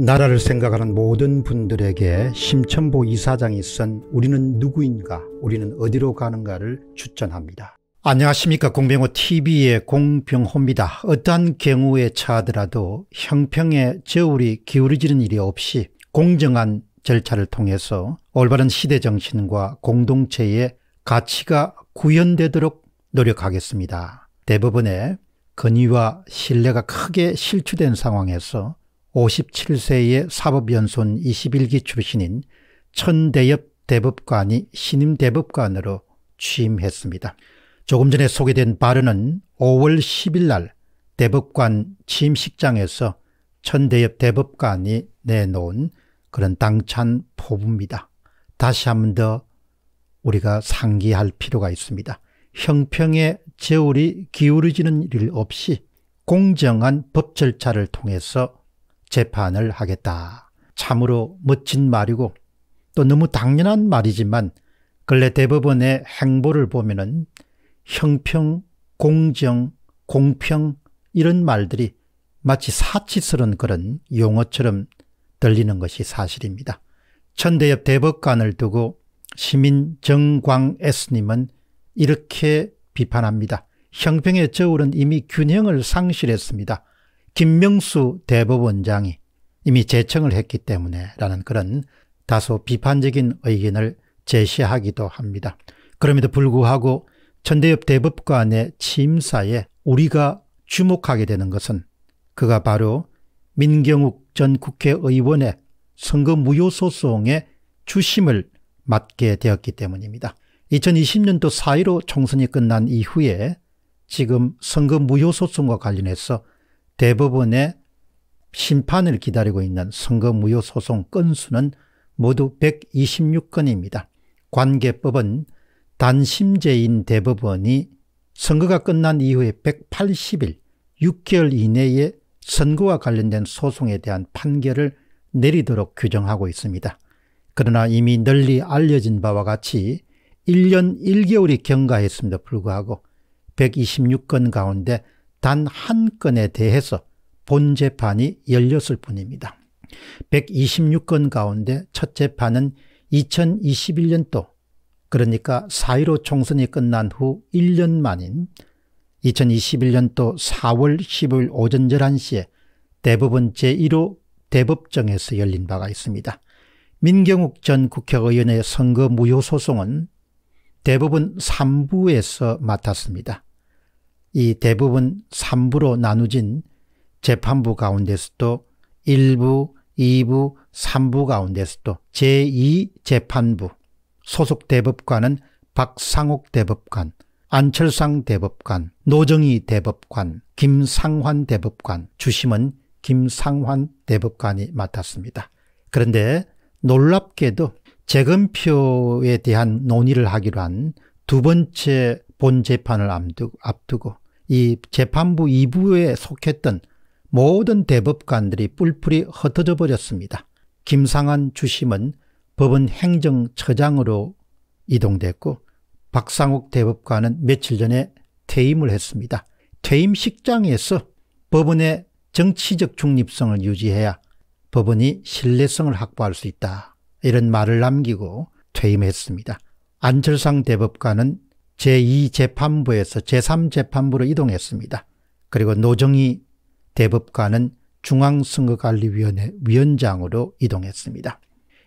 나라를 생각하는 모든 분들에게 심천보 이사장이 쓴 우리는 누구인가 우리는 어디로 가는가를 추천합니다. 안녕하십니까 공병호TV의 공병호입니다. 어떠한 경우에 처하더라도 형평에 저울이 기울어지는 일이 없이 공정한 절차를 통해서 올바른 시대정신과 공동체의 가치가 구현되도록 노력하겠습니다. 대법원의 건의와 신뢰가 크게 실추된 상황에서 57세의 사법연수원 21기 출신인 천대엽 대법관이 신임 대법관으로 취임했습니다. 조금 전에 소개된 발언은 5월 10일 날 대법관 취임식장에서 천대엽 대법관이 내놓은 그런 당찬 포부입니다. 다시 한 번 더 우리가 상기할 필요가 있습니다. 형평의 재울이 기울어지는 일 없이 공정한 법 절차를 통해서 재판을 하겠다. 참으로 멋진 말이고 또 너무 당연한 말이지만 근래 대법원의 행보를 보면은 형평, 공정, 공평 이런 말들이 마치 사치스러운 그런 용어처럼 들리는 것이 사실입니다. 천대엽 대법관을 두고 시민 정광 S님은 이렇게 비판합니다. 형평의 저울은 이미 균형을 상실했습니다. 김명수 대법원장이 이미 재청을 했기 때문에 라는 그런 다소 비판적인 의견을 제시하기도 합니다. 그럼에도 불구하고 천대엽 대법관의 침사에 우리가 주목하게 되는 것은 그가 바로 민경욱 전 국회의원의 선거 무효 소송의 주심을 맡게 되었기 때문입니다. 2020년도 4.15 총선이 끝난 이후에 지금 선거 무효 소송과 관련해서 대법원의 심판을 기다리고 있는 선거무효 소송 건수는 모두 126건입니다. 관계법은 단심제인 대법원이 선거가 끝난 이후에 180일 6개월 이내에 선거와 관련된 소송에 대한 판결을 내리도록 규정하고 있습니다. 그러나 이미 널리 알려진 바와 같이 1년 1개월이 경과했음에도 불구하고 126건 가운데 단한 건에 대해서 본 재판이 열렸을 뿐입니다. 126건 가운데 첫 재판은 2021년도 그러니까 4.15 총선이 끝난 후 1년 만인 2021년도 4월 15일 오전 11시에 대법원 제1호 대법정에서 열린 바가 있습니다. 민경욱 전 국회의원의 선거 무효 소송은 대법원 3부에서 맡았습니다. 이 대부분 3부로 나누진 재판부 가운데서도 1부, 2부, 3부 가운데서도 제2재판부 소속 대법관은 박상옥 대법관, 안철상 대법관, 노정희 대법관, 김상환 대법관, 주심은 김상환 대법관이 맡았습니다. 그런데 놀랍게도 재검표에 대한 논의를 하기로 한 두 번째 본 재판을 앞두고 이 재판부 2부에 속했던 모든 대법관들이 뿔뿔이 흩어져 버렸습니다. 김상환 주심은 법원 행정처장으로 이동됐고 박상욱 대법관은 며칠 전에 퇴임을 했습니다. 퇴임식장에서 법원의 정치적 중립성을 유지해야 법원이 신뢰성을 확보할 수 있다. 이런 말을 남기고 퇴임했습니다. 안철상 대법관은 제2재판부에서 제3재판부로 이동했습니다. 그리고 노정희 대법관은 중앙선거관리위원회 위원장으로 이동했습니다.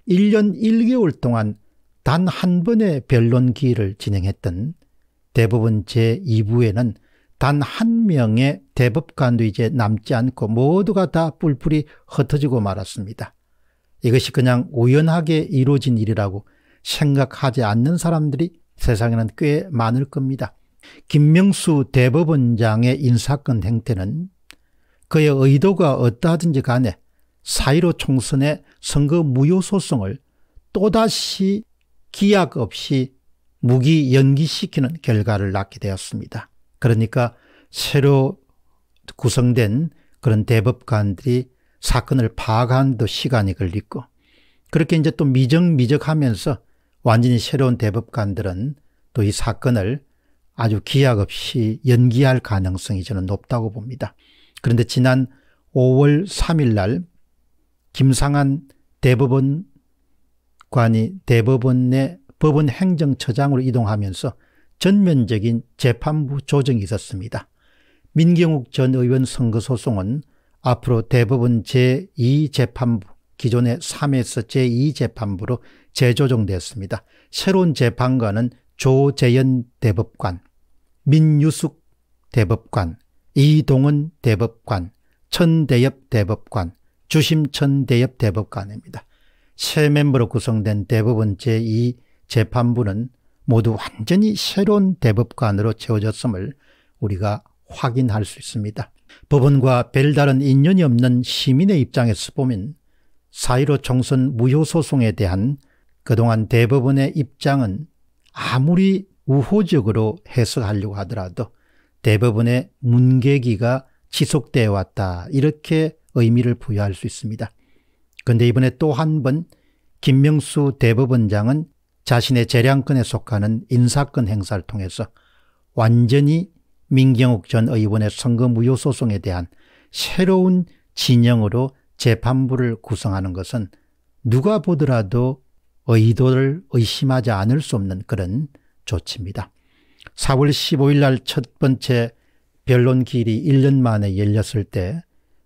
1년 1개월 동안 단 한 번의 변론 기일을 진행했던 대법원 제2부에는 단 한 명의 대법관도 이제 남지 않고 모두가 다 뿔뿔이 흩어지고 말았습니다. 이것이 그냥 우연하게 이루어진 일이라고 생각하지 않는 사람들이 세상에는 꽤 많을 겁니다. 김명수 대법원장의 인사권 행태는 그의 의도가 어떠하든지 간에 사이로 총선의 선거 무효 소송을 또다시 기약 없이 무기 연기시키는 결과를 낳게 되었습니다. 그러니까 새로 구성된 그런 대법관들이 사건을 파악하는 시간이 걸리고 그렇게 이제 또 미적미적하면서 완전히 새로운 대법관들은 또 이 사건을 아주 기약 없이 연기할 가능성이 저는 높다고 봅니다. 그런데 지난 5월 3일 날 김상한 대법원관이 대법원의 법원 행정처장으로 이동하면서 전면적인 재판부 조정이 있었습니다. 민경욱 전 의원 선거소송은 앞으로 대법원 제2재판부 기존의 3에서 제2재판부로 재조정됐습니다. 새로운 재판관은 조재현 대법관, 민유숙 대법관, 이동은 대법관, 천대엽 대법관, 주심천대엽 대법관입니다. 새 멤버로 구성된 대법원 제2재판부는 모두 완전히 새로운 대법관으로 채워졌음을 우리가 확인할 수 있습니다. 법원과 별다른 인연이 없는 시민의 입장에서 보면 4.15 총선 무효소송에 대한 그동안 대법원의 입장은 아무리 우호적으로 해석하려고 하더라도 대법원의 문개기가 지속되어 왔다 이렇게 의미를 부여할 수 있습니다. 그런데 이번에 또 한 번 김명수 대법원장은 자신의 재량권에 속하는 인사권 행사를 통해서 완전히 민경욱 전 의원의 선거 무효 소송에 대한 새로운 진영으로 재판부를 구성하는 것은 누가 보더라도 의도를 의심하지 않을 수 없는 그런 조치입니다. 4월 15일 날 첫 번째 변론 기일이 1년 만에 열렸을 때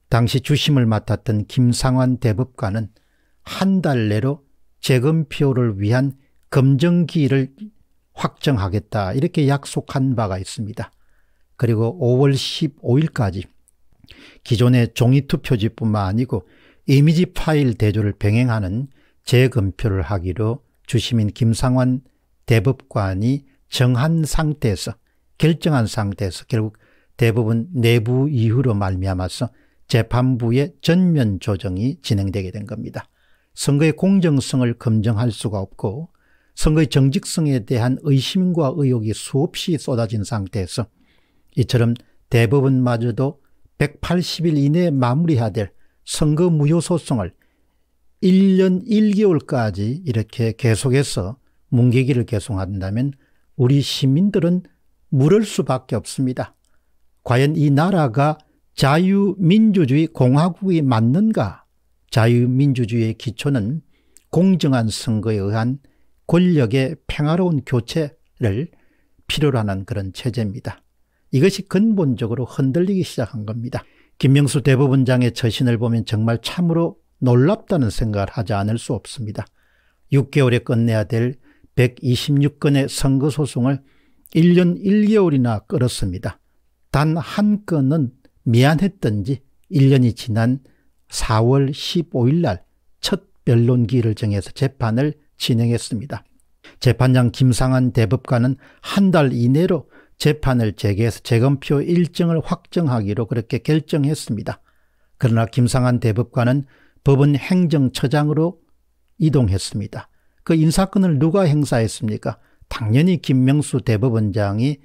당시 주심을 맡았던 김상환 대법관은 한 달 내로 재검표를 위한 검증 기일을 확정하겠다 이렇게 약속한 바가 있습니다. 그리고 5월 15일까지 기존의 종이 투표지뿐만 아니고 이미지 파일 대조를 병행하는 재검표를 하기로 주심인 김상환 대법관이 정한 상태에서 결정한 상태에서 결국 대부분 내부 이후로 말미암아서 재판부의 전면 조정이 진행되게 된 겁니다. 선거의 공정성을 검증할 수가 없고 선거의 정직성에 대한 의심과 의혹이 수없이 쏟아진 상태에서 이처럼 대법원마저도 180일 이내에 마무리해야 될 선거 무효 소송을 1년 1개월까지 이렇게 계속해서 뭉개기를 계속한다면 우리 시민들은 물을 수밖에 없습니다. 과연 이 나라가 자유민주주의 공화국이 맞는가? 자유민주주의의 기초는 공정한 선거에 의한 권력의 평화로운 교체를 필요로 하는 그런 체제입니다. 이것이 근본적으로 흔들리기 시작한 겁니다. 김명수 대법원장의 처신을 보면 정말 참으로 놀랍다는 생각을 하지 않을 수 없습니다. 6개월에 끝내야 될 126건의 선거소송을 1년 1개월이나 끌었습니다. 단 한 건은 미안했던지 1년이 지난 4월 15일 날 첫변론기일 정해서 재판을 진행했습니다. 재판장 김상한 대법관은 한 달 이내로 재판을 재개해서 재검표 일정을 확정하기로 그렇게 결정했습니다. 그러나 김상한 대법관은 법원 행정처장으로 이동했습니다. 그 인사권을 누가 행사했습니까? 당연히 김명수 대법원장이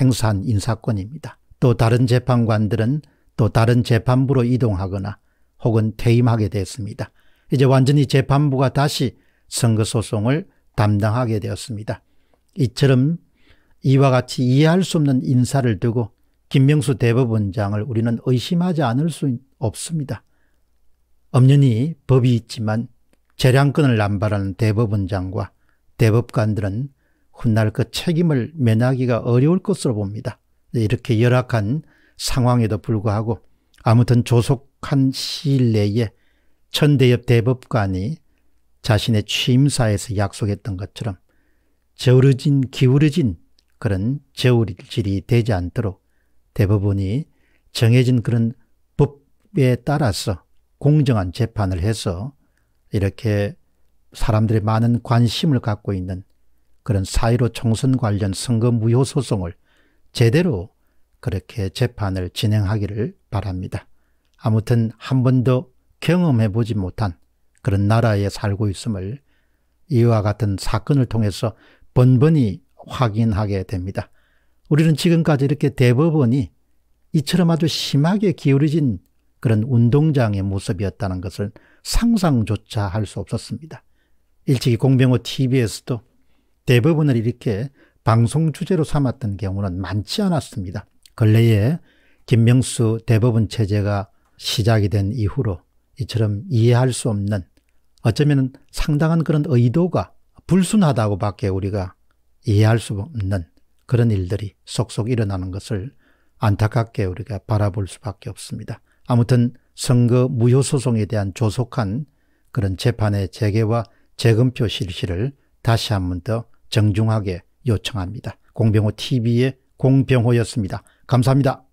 행사한 인사권입니다. 또 다른 재판관들은 또 다른 재판부로 이동하거나 혹은 퇴임하게 됐습니다. 이제 완전히 재판부가 다시 선거소송을 담당하게 되었습니다. 이처럼 이와 같이 이해할 수 없는 인사를 두고 김명수 대법원장을 우리는 의심하지 않을 수 없습니다. 엄연히 법이 있지만 재량권을 남발하는 대법원장과 대법관들은 훗날 그 책임을 면하기가 어려울 것으로 봅니다. 네, 이렇게 열악한 상황에도 불구하고 아무튼 조속한 시일 내에 천대엽 대법관이 자신의 취임사에서 약속했던 것처럼 저르진 기울어진 그런 저울질이 되지 않도록 대법원이 정해진 그런 법에 따라서 공정한 재판을 해서 이렇게 사람들의 많은 관심을 갖고 있는 그런 사이로 총선 관련 선거 무효 소송을 제대로 그렇게 재판을 진행하기를 바랍니다. 아무튼 한 번도 경험해 보지 못한 그런 나라에 살고 있음을 이와 같은 사건을 통해서 번번이 확인하게 됩니다. 우리는 지금까지 이렇게 대법원이 이처럼 아주 심하게 기울어진 그런 운동장의 모습이었다는 것을 상상조차 할 수 없었습니다. 일찍이 공병호 TV에서도 대법원을 이렇게 방송 주제로 삼았던 경우는 많지 않았습니다. 근래에 김명수 대법원 체제가 시작이 된 이후로 이처럼 이해할 수 없는 어쩌면 상당한 그런 의도가 불순하다고밖에 우리가 이해할 수 없는 그런 일들이 속속 일어나는 것을 안타깝게 우리가 바라볼 수밖에 없습니다. 아무튼 선거 무효소송에 대한 조속한 그런 재판의 재개와 재검표 실시를 다시 한 번 더 정중하게 요청합니다. 공병호 TV의 공병호였습니다. 감사합니다.